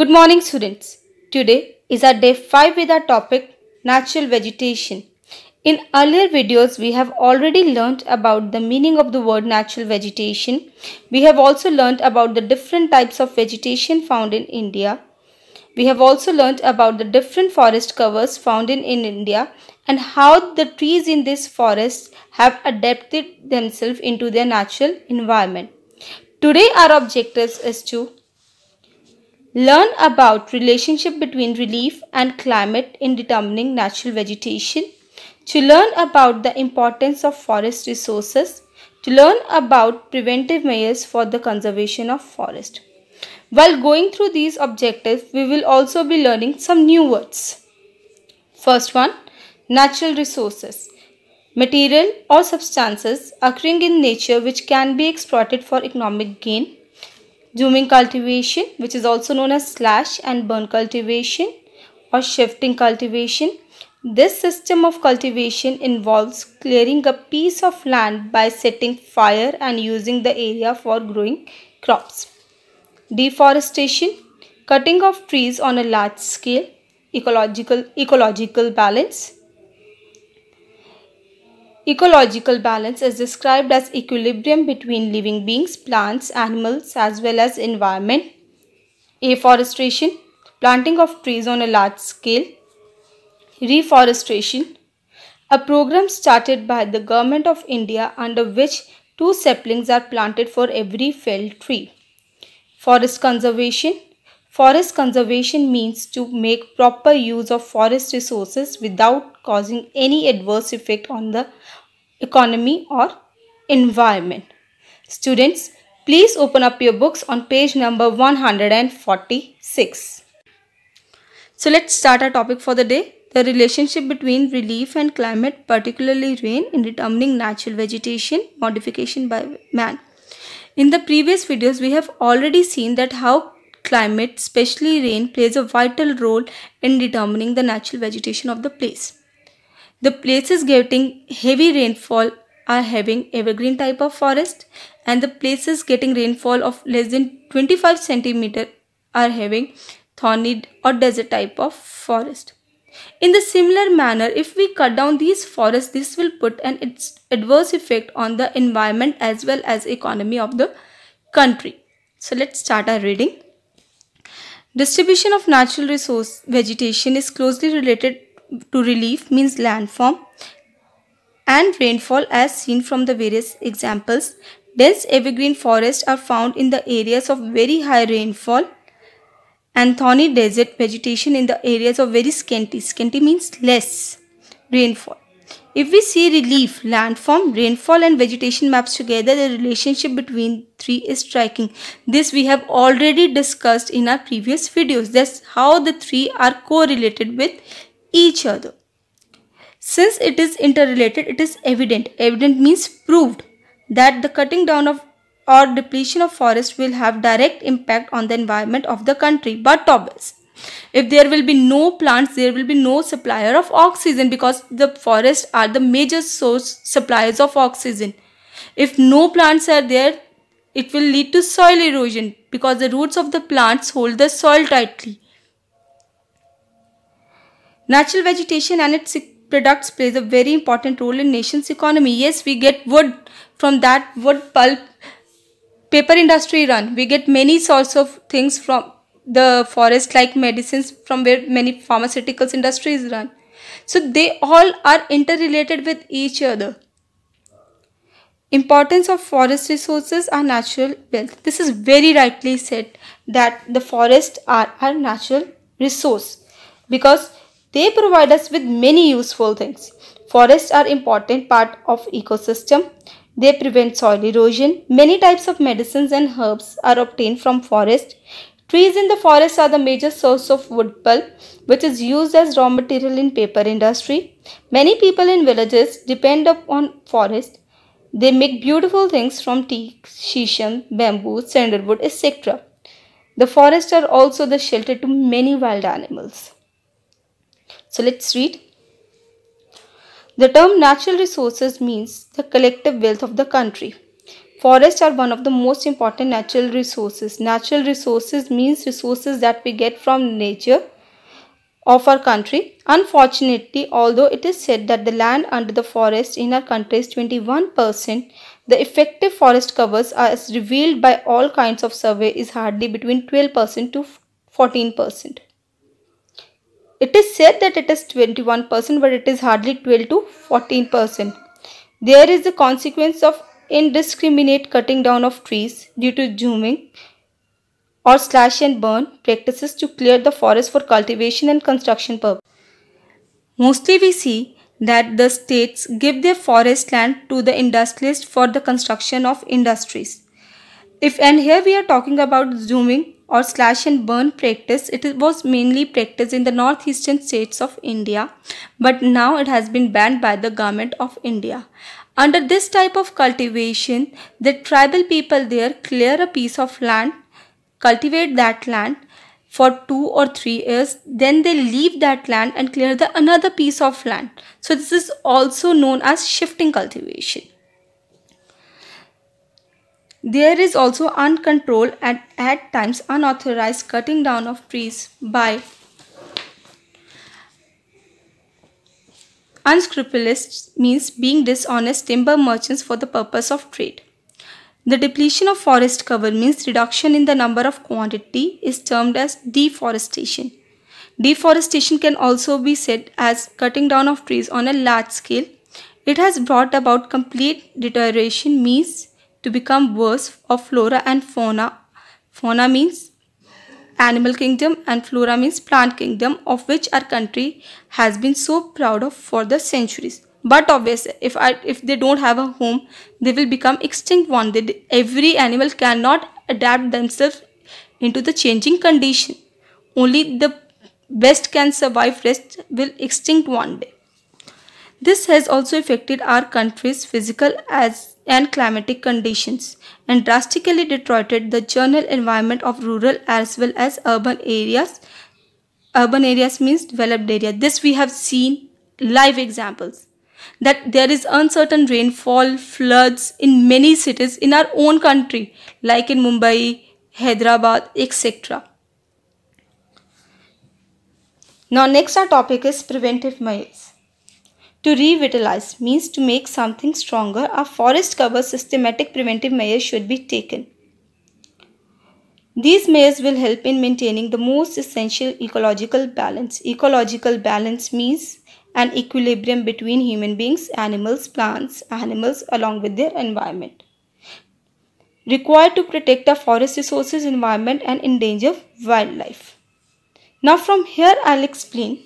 Good morning students. Today is our day 5 with our topic natural vegetation. In earlier videos we have already learnt about the meaning of the word natural vegetation. We have also learnt about the different types of vegetation found in India. We have also learnt about the different forest covers found in, in India and how the trees in these forests have adapted themselves into their natural environment. Today our objectives is to Learn about relationship between relief and climate in determining natural vegetation. To learn about the importance of forest resources. To learn about preventive measures for the conservation of forest. While going through these objectives, we will also be learning some new words. First one, natural resources. Material or substances occurring in nature which can be exploited for economic gain zooming cultivation which is also known as slash and burn cultivation or shifting cultivation. This system of cultivation involves clearing a piece of land by setting fire and using the area for growing crops. Deforestation, cutting of trees on a large scale, ecological, ecological balance, Ecological balance is described as equilibrium between living beings, plants, animals as well as environment. Afforestation, planting of trees on a large scale. Reforestation, a program started by the government of India under which two saplings are planted for every felled tree. Forest conservation, Forest conservation means to make proper use of forest resources without causing any adverse effect on the economy or environment. Students, please open up your books on page number 146. So let's start our topic for the day. The relationship between relief and climate, particularly rain, in determining natural vegetation modification by man. In the previous videos, we have already seen that how climate, especially rain, plays a vital role in determining the natural vegetation of the place. The places getting heavy rainfall are having evergreen type of forest and the places getting rainfall of less than 25 centimeter are having thorny or desert type of forest. In the similar manner, if we cut down these forests, this will put an adverse effect on the environment as well as economy of the country. So let's start our reading. Distribution of natural resource vegetation is closely related to relief means landform and rainfall as seen from the various examples. Dense evergreen forests are found in the areas of very high rainfall and thorny desert vegetation in the areas of very scanty. Scanty means less rainfall. If we see relief, landform, rainfall and vegetation maps together, the relationship between three is striking. This we have already discussed in our previous videos. That's how the three are correlated with each other. Since it is interrelated, it is evident. Evident means proved that the cutting down of or depletion of forest will have direct impact on the environment of the country. But obvious, if there will be no plants there will be no supplier of oxygen because the forests are the major source suppliers of oxygen if no plants are there it will lead to soil erosion because the roots of the plants hold the soil tightly natural vegetation and its products plays a very important role in nation's economy yes we get wood from that wood pulp paper industry run we get many sorts of things from the forest like medicines from where many pharmaceuticals industries run so they all are interrelated with each other importance of forest resources are natural wealth this is very rightly said that the forests are our natural resource because they provide us with many useful things forests are important part of ecosystem they prevent soil erosion. Many types of medicines and herbs are obtained from forest. Trees in the forest are the major source of wood pulp, which is used as raw material in paper industry. Many people in villages depend upon forest. They make beautiful things from teak, shisham, bamboo, sandalwood, etc. The forests are also the shelter to many wild animals. So let's read. The term natural resources means the collective wealth of the country. Forests are one of the most important natural resources. Natural resources means resources that we get from nature of our country. Unfortunately, although it is said that the land under the forest in our country is 21%, the effective forest covers as revealed by all kinds of survey is hardly between 12% to 14%. It is said that it is 21% but it is hardly 12 to 14%. There is the consequence of indiscriminate cutting down of trees due to zooming or slash and burn practices to clear the forest for cultivation and construction purpose. Mostly we see that the states give their forest land to the industrialists for the construction of industries. If and here we are talking about zooming or slash and burn practice, it was mainly practiced in the northeastern states of India, but now it has been banned by the government of India. Under this type of cultivation, the tribal people there clear a piece of land, cultivate that land for two or three years, then they leave that land and clear the another piece of land. So this is also known as shifting cultivation. There is also uncontrolled and at times unauthorized cutting down of trees by Unscrupulous means being dishonest timber merchants for the purpose of trade. The depletion of forest cover means reduction in the number of quantity is termed as deforestation. Deforestation can also be said as cutting down of trees on a large scale. It has brought about complete deterioration means to become worse of flora and fauna. Fauna means animal kingdom and flora means plant kingdom of which our country has been so proud of for the centuries but obviously if I, if they don't have a home they will become extinct one day every animal cannot adapt themselves into the changing condition only the best can survive rest will extinct one day this has also affected our country's physical as and climatic conditions and drastically deteriorated the general environment of rural as well as urban areas. Urban areas means developed area. This we have seen live examples that there is uncertain rainfall, floods in many cities in our own country like in Mumbai, Hyderabad, etc. Now next our topic is preventive measures. To revitalize means to make something stronger. A forest cover systematic preventive measures should be taken. These measures will help in maintaining the most essential ecological balance. Ecological balance means an equilibrium between human beings, animals, plants, animals along with their environment. Required to protect the forest resources, environment and endanger wildlife. Now from here I'll explain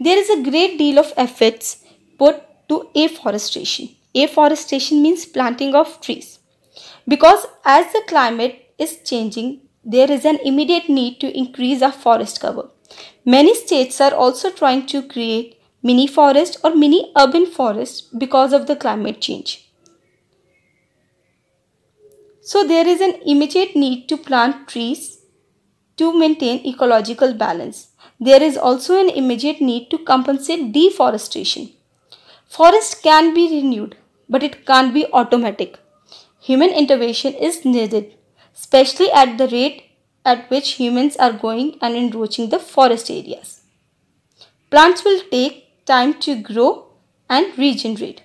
there is a great deal of efforts put to afforestation. Afforestation means planting of trees. Because as the climate is changing, there is an immediate need to increase our forest cover. Many states are also trying to create mini forest or mini urban forest because of the climate change. So there is an immediate need to plant trees to maintain ecological balance there is also an immediate need to compensate deforestation. Forest can be renewed, but it can't be automatic. Human intervention is needed, especially at the rate at which humans are going and encroaching the forest areas. Plants will take time to grow and regenerate.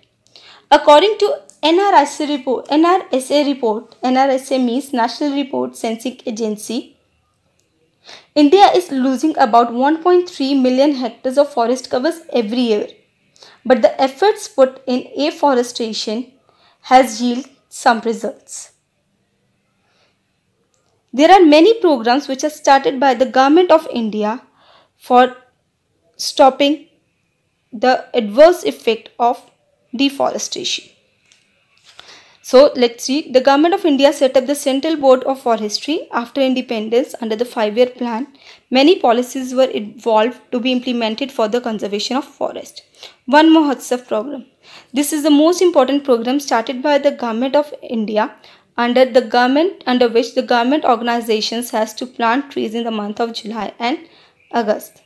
According to NRSA report, NRSA report, NRSA means National Report Sensing Agency, India is losing about 1.3 million hectares of forest covers every year. But the efforts put in afforestation has yielded some results. There are many programs which are started by the government of India for stopping the adverse effect of deforestation. So let's see. The Government of India set up the Central Board of Forestry after independence under the five-year plan. Many policies were evolved to be implemented for the conservation of forest. One Mahotsav program. This is the most important program started by the Government of India under the government under which the government organizations has to plant trees in the month of July and August.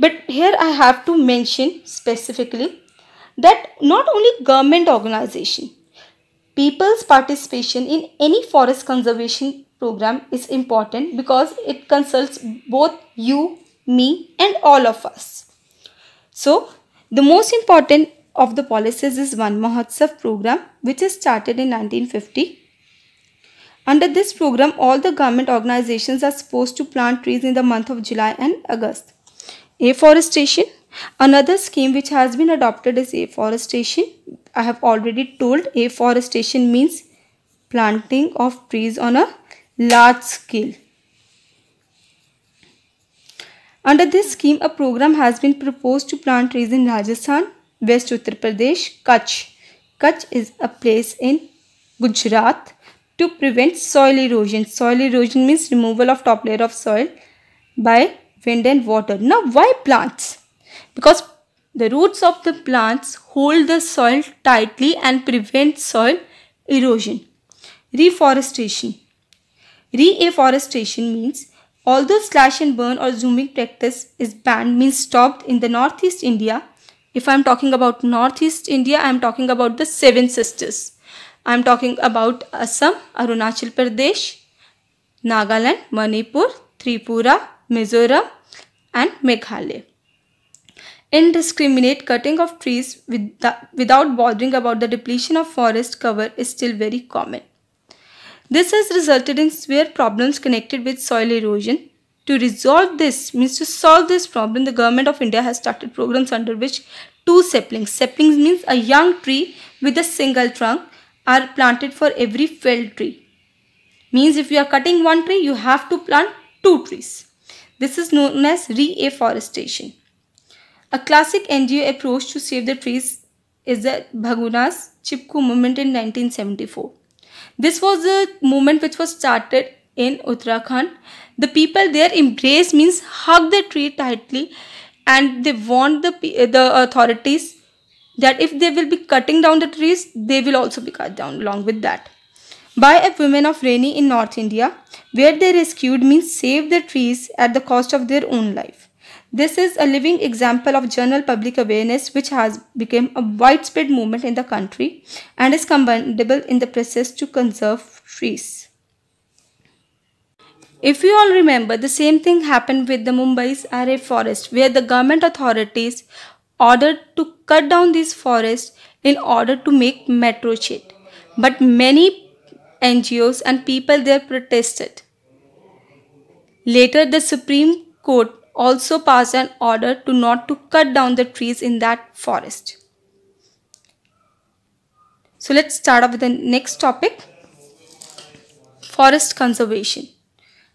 But here I have to mention specifically that not only government organization people's participation in any forest conservation program is important because it consults both you, me and all of us. So, the most important of the policies is one Mahotsav program which is started in 1950. Under this program, all the government organizations are supposed to plant trees in the month of July and August. Afforestation Another scheme which has been adopted is afforestation I have already told afforestation means planting of trees on a large scale. Under this scheme, a program has been proposed to plant trees in Rajasthan, West Uttar Pradesh, Kutch. Kutch is a place in Gujarat to prevent soil erosion. Soil erosion means removal of top layer of soil by wind and water. Now, why plants? Because the roots of the plants hold the soil tightly and prevent soil erosion. Reforestation Reforestation means although slash and burn or zooming practice is banned means stopped in the northeast India. If I am talking about northeast India, I am talking about the seven sisters. I am talking about Assam, Arunachal Pradesh, Nagaland, Manipur, Tripura, Mizoram and Meghalaya. Indiscriminate cutting of trees with without bothering about the depletion of forest cover is still very common. This has resulted in severe problems connected with soil erosion. To resolve this means to solve this problem, the government of India has started programs under which two saplings, saplings means a young tree with a single trunk, are planted for every felled tree. Means if you are cutting one tree, you have to plant two trees. This is known as reforestation. A classic NGO approach to save the trees is the Bhagunas Chipku movement in 1974. This was a movement which was started in Uttarakhand. The people there embrace means hug the tree tightly and they want the, the authorities that if they will be cutting down the trees, they will also be cut down along with that. By a woman of Rani in North India, where they rescued means saved the trees at the cost of their own life. This is a living example of general public awareness which has become a widespread movement in the country and is commendable in the process to conserve trees. If you all remember, the same thing happened with the Mumbai's Array forest where the government authorities ordered to cut down these forests in order to make metro shade. But many NGOs and people there protested. Later, the Supreme Court also passed an order to not to cut down the trees in that forest. So let's start off with the next topic forest conservation.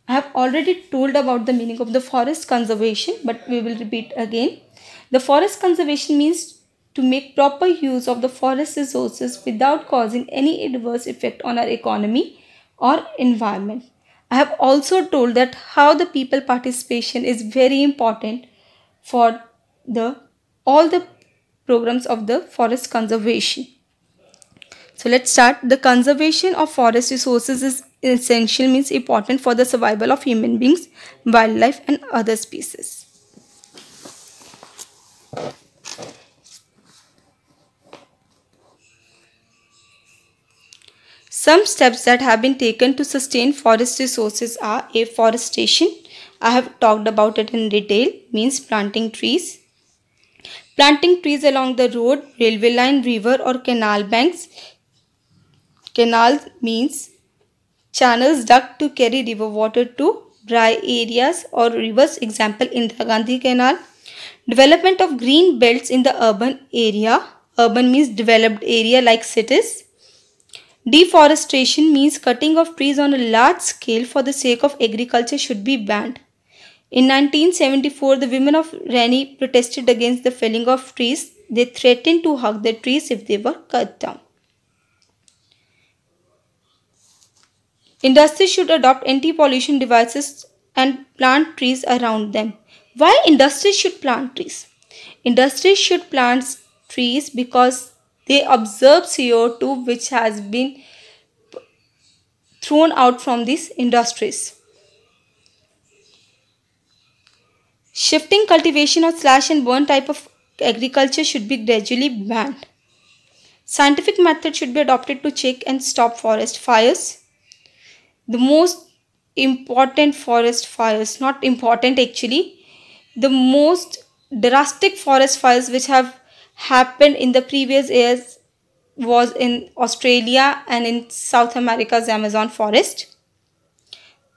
I have already told about the meaning of the forest conservation but we will repeat again. The forest conservation means to make proper use of the forest resources without causing any adverse effect on our economy or environment. I have also told that how the people participation is very important for the all the programs of the forest conservation. So let's start. The conservation of forest resources is essential means important for the survival of human beings, wildlife and other species. Some steps that have been taken to sustain forest resources are afforestation. I have talked about it in detail, means planting trees. Planting trees along the road, railway line, river or canal banks. Canals means channels dug to carry river water to dry areas or rivers, example Indira Gandhi Canal. Development of green belts in the urban area. Urban means developed area like cities Deforestation means cutting of trees on a large scale for the sake of agriculture should be banned. In 1974, the women of Rani protested against the felling of trees. They threatened to hug the trees if they were cut down. Industries should adopt anti-pollution devices and plant trees around them. Why industries should plant trees? Industries should plant trees because they observe CO2 which has been thrown out from these industries. Shifting cultivation of slash and burn type of agriculture should be gradually banned. Scientific method should be adopted to check and stop forest fires. The most important forest fires, not important actually, the most drastic forest fires which have happened in the previous years was in Australia and in South America's Amazon forest.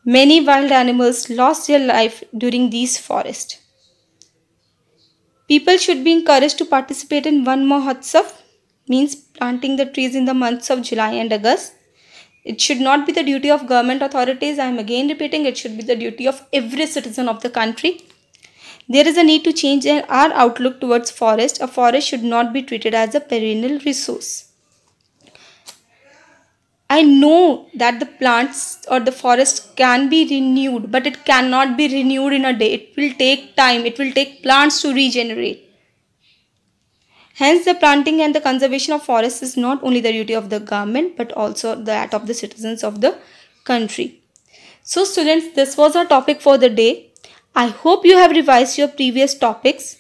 Many wild animals lost their life during these forests. People should be encouraged to participate in one more Hatsav, means planting the trees in the months of July and August. It should not be the duty of government authorities. I am again repeating, it should be the duty of every citizen of the country there is a need to change our outlook towards forest. A forest should not be treated as a perennial resource. I know that the plants or the forest can be renewed, but it cannot be renewed in a day. It will take time. It will take plants to regenerate. Hence, the planting and the conservation of forests is not only the duty of the government, but also that of the citizens of the country. So students, this was our topic for the day. I hope you have revised your previous topics.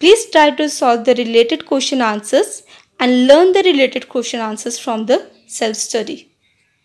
Please try to solve the related question answers and learn the related question answers from the self-study.